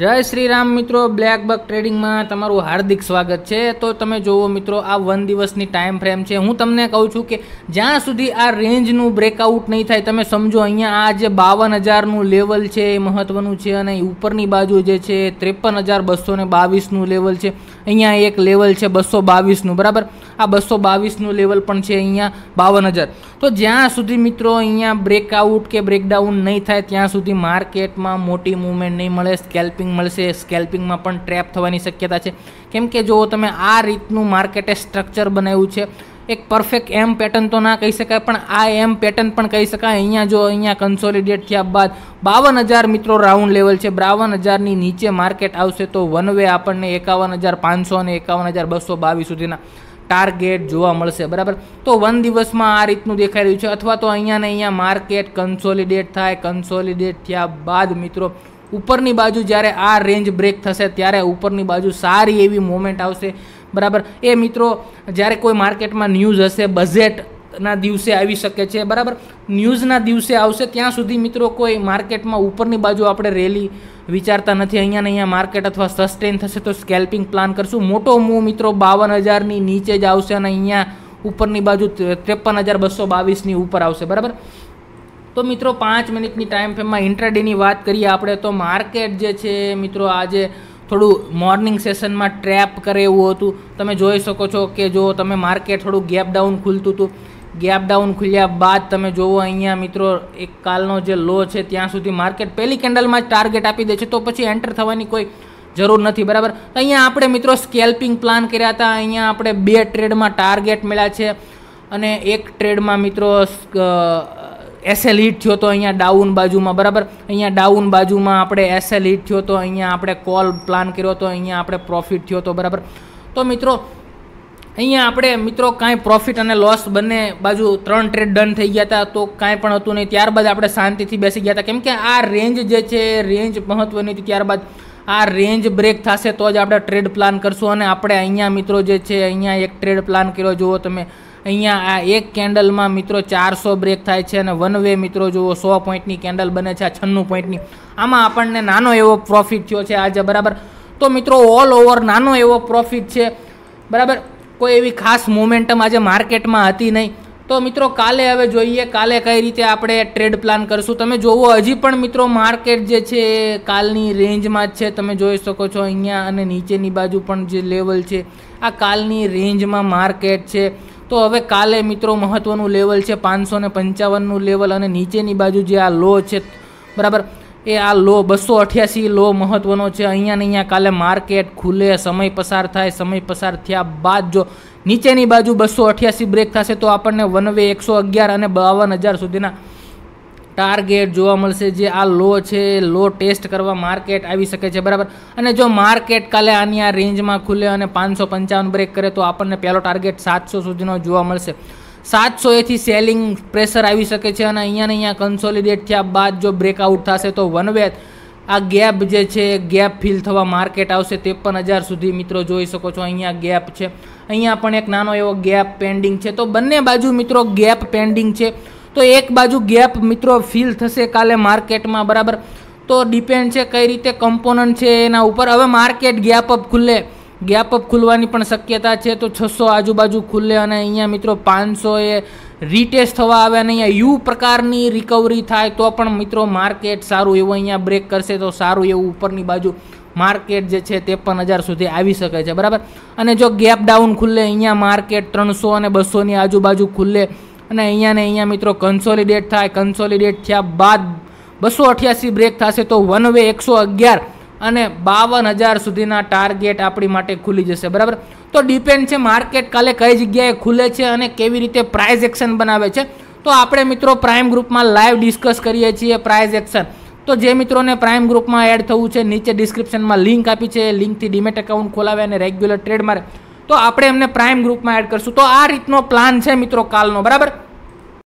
જય શ્રી રામ મિત્રો black buck ટ્રેડિંગમાં તમારું હાર્દિક સ્વાગત છે તો તમે જુઓ મિત્રો આ વન દિવસની ટાઈમ ફ્રેમ છે હું તમને કહું છું કે જ્યાં સુધી આ રેન્જનું બ્રેકઆઉટ નહીં થાય તમે સમજો અહીંયા આ જે બાવન હજારનું લેવલ છે એ મહત્ત્વનું છે અને ઉપરની બાજુ જે છે ત્રેપન હજાર બસો ને બાવીસનું લેવલ છે અહીંયા એક લેવલ છે બસો બાવીસનું બરાબર આ બસો બાવીસનું લેવલ પણ છે અહીંયા બાવન હજાર તો જ્યાં સુધી મિત્રો અહીંયા બ્રેકઆઉટ કે બ્રેકડાઉન નહીં થાય ત્યાં સુધી માર્કેટમાં મોટી મૂવમેન્ટ નહીં મળે સ્કેલ્પિંગ સ્કેલ્પિંગ મળશે સ્કેલ્પિંગમાં પણ ટ્રેપ થવાની શક્યતા છે કેમ કે જો તમે આ રીતનું માર્કેટે સ્ટ્રક્ચર બનાવ્યું છે એક પરફેક્ટ એમ પેટર્ન તો ના કહી શકાય પણ આ એમ પેટર્ન પણ કહી શકાય અહીંયા જો અહીંયા કન્સોલિડેટ થયા બાદ બાવન હજાર મિત્રો રાઉન્ડ લેવલ છે બાવન હજારની નીચે માર્કેટ આવશે તો વન વે આપણને એકાવન હજાર પાંચસો અને એકાવન હજાર બસો બાવીસ સુધીના ટાર્ગેટ જોવા મળશે બરાબર તો વન દિવસમાં આ રીતનું દેખાઈ રહ્યું છે અથવા તો અહીંયા ને અહીંયા માર્કેટ કન્સોલિડેટ થાય કન્સોલિડેટ થયા બાદ મિત્રો ઉપરની બાજુ જ્યારે આ રેન્જ બ્રેક થશે ત્યારે ઉપરની બાજુ સારી એવી મોમેન્ટ આવશે બરાબર એ મિત્રો જ્યારે કોઈ માર્કેટમાં ન્યૂઝ હશે બજેટના દિવસે આવી શકે છે બરાબર ન્યૂઝના દિવસે આવશે ત્યાં સુધી મિત્રો કોઈ માર્કેટમાં ઉપરની બાજુ આપણે રેલી વિચારતા નથી અહીંયા ને અહીંયા માર્કેટ અથવા સસ્ટેન થશે તો સ્કેલ્પિંગ પ્લાન કરશું મોટો મૂવ મિત્રો બાવન હજારની નીચે જ આવશે અને અહીંયા ઉપરની બાજુ ત્રેપન હજાર બસો બાવીસની ઉપર આવશે બરાબર તો મિત્રો પાંચ મિનિટની ટાઈમ ફ્રેમમાં ઇન્ટ્રાડેની વાત કરીએ આપણે તો માર્કેટ જે છે મિત્રો આજે થોડું મોર્નિંગ સેશનમાં ટ્રેપ કરે એવું હતું તમે જોઈ શકો છો કે જો તમે માર્કેટ થોડું ગેપ ડાઉન ખુલતું હતું ગેપ ડાઉન ખુલ્યા બાદ તમે જોવો અહીંયા મિત્રો એક કાલનો જે લો છે ત્યાં સુધી માર્કેટ પહેલી કેન્ડલમાં જ ટાર્ગેટ આપી દે છે તો પછી એન્ટર થવાની કોઈ જરૂર નથી બરાબર અહીંયા આપણે મિત્રો સ્કેલ્પિંગ પ્લાન કર્યા હતા અહીંયા આપણે બે ટ્રેડમાં ટાર્ગેટ મળ્યા છે અને એક ટ્રેડમાં મિત્રો એસએલ હિટ થયો તો અહીંયા ડાઉન બાજુમાં બરાબર અહીંયા ડાઉન બાજુમાં આપણે એસએલ હિટ થયો તો અહીંયા આપણે કોલ પ્લાન કર્યો તો અહીંયા આપણે પ્રોફિટ થયો તો બરાબર તો મિત્રો અહીંયા આપણે મિત્રો કાંઈ પ્રોફિટ અને લોસ બંને બાજુ ત્રણ ટ્રેડ ડન થઈ ગયા હતા તો કાંઈ પણ હતું નહીં ત્યારબાદ આપણે શાંતિથી બેસી ગયા હતા કેમ કે આ રેન્જ જે છે રેન્જ મહત્ત્વની હતી ત્યારબાદ આ રેન્જ બ્રેક થશે તો જ આપણે ટ્રેડ પ્લાન કરશું અને આપણે અહીંયા મિત્રો જે છે અહીંયા એક ટ્રેડ પ્લાન કર્યો જુઓ તમે અહીંયા આ એક કેન્ડલમાં મિત્રો ચારસો બ્રેક થાય છે અને વન વે મિત્રો જુઓ સો પોઈન્ટની કેન્ડલ બને છે આ છન્નું પોઈન્ટની આમાં આપણને નાનો એવો પ્રોફિટ થયો છે આજે બરાબર તો મિત્રો ઓલ ઓવર નાનો એવો પ્રોફિટ છે બરાબર કોઈ એવી ખાસ મોમેન્ટમ આજે માર્કેટમાં હતી નહીં તો મિત્રો કાલે હવે જોઈએ કાલે કઈ રીતે આપણે ટ્રેડ પ્લાન કરીશું તમે જોવો હજી પણ મિત્રો માર્કેટ જે છે એ કાલની રેન્જમાં જ છે તમે જોઈ શકો છો અહીંયા અને નીચેની બાજુ પણ જે લેવલ છે આ કાલની રેન્જમાં માર્કેટ છે તો હવે કાલે મિત્રો મહત્ત્વનું લેવલ છે પાંચસો ને પંચાવનનું લેવલ અને નીચેની બાજુ જે આ લો છે બરાબર એ આ લો બસો અઠ્યાસી લો મહત્વનો છે અહીંયા ને અહીંયા કાલે માર્કેટ ખુલે સમય પસાર થાય સમય પસાર થયા બાદ જો નીચેની બાજુ બસો અઠ્યાસી બ્રેક થશે તો આપણને વન વે એકસો અગિયાર અને બાવન હજાર સુધીના ટાર્ગેટ જોવા મળશે જે આ લો છે લો ટેસ્ટ કરવા માર્કેટ આવી શકે છે બરાબર અને જો માર્કેટ કાલે આની આ રેન્જમાં ખુલે અને પાંચસો પંચાવન બ્રેક કરે તો આપણને પહેલો ટાર્ગેટ સાતસો સુધીનો જોવા મળશે સાતસો એથી સેલિંગ પ્રેશર આવી શકે છે અને અહીંયાને અહીંયા કન્સોલિડેટ થયા બાદ જો બ્રેકઆઉટ થશે તો વન વે આ ગેપ જે છે ગેપ ફિલ થવા માર્કેટ આવશે ત્રેપન હજાર સુધી મિત્રો જોઈ શકો છો અહીંયા ગેપ છે અહીંયા પણ એક નાનો એવો ગેપ પેન્ડિંગ છે તો બંને બાજુ મિત્રો ગેપ પેન્ડિંગ છે તો એક બાજુ ગેપ મિત્રો ફિલ થશે કાલે માર્કેટમાં બરાબર તો ડિપેન્ડ છે કઈ રીતે કમ્પોનન્ટ છે એના ઉપર હવે માર્કેટ ગેપ અપ ખુલ્લે ગેપ અપ ખુલવાની પણ શક્યતા છે તો છસો આજુબાજુ ખુલ્લે અને અહીંયા મિત્રો પાંચસો એ રીટેસ્ટ થવા આવે અને અહીંયા યુ પ્રકારની રિકવરી થાય તો પણ મિત્રો માર્કેટ સારું એવું અહીંયા બ્રેક કરશે તો સારું એવું ઉપરની બાજુ માર્કેટ જે છે ત્રેપન હજાર સુધી આવી શકે છે બરાબર અને જો ગેપ ડાઉન ખુલ્લે અહીંયા માર્કેટ ત્રણસો અને બસોની આજુબાજુ ખુલ્લે અને અહીંયા ને અહીંયા મિત્રો કન્સોલિડેટ થાય કન્સોલિડેટ થયા બાદ બસો અઠ્યાસી બ્રેક થશે તો વન વે એકસો અગિયાર અને બાવન હજાર સુધીના ટાર્ગેટ આપણી માટે ખુલી જશે બરાબર તો ડિપેન્ડ છે માર્કેટ કાલે કઈ જગ્યાએ ખુલે છે અને કેવી રીતે પ્રાઇઝ એક્શન બનાવે છે તો આપણે મિત્રો પ્રાઇમ ગ્રુપમાં લાઈવ ડિસ્કસ કરીએ છીએ પ્રાઇઝ એક્શન તો જે મિત્રોને પ્રાઇમ ગ્રુપમાં એડ થવું છે નીચે ડિસ્ક્રિપ્શનમાં લિંક આપી છે લિંકથી ડીમેટ એકાઉન્ટ ખોલાવે અને રેગ્યુલર ટ્રેડ મારે તો આપણે એમને પ્રાઇમ ગ્રુપમાં એડ કરશું તો આ રીતનો પ્લાન છે મિત્રો કાલનો બરાબર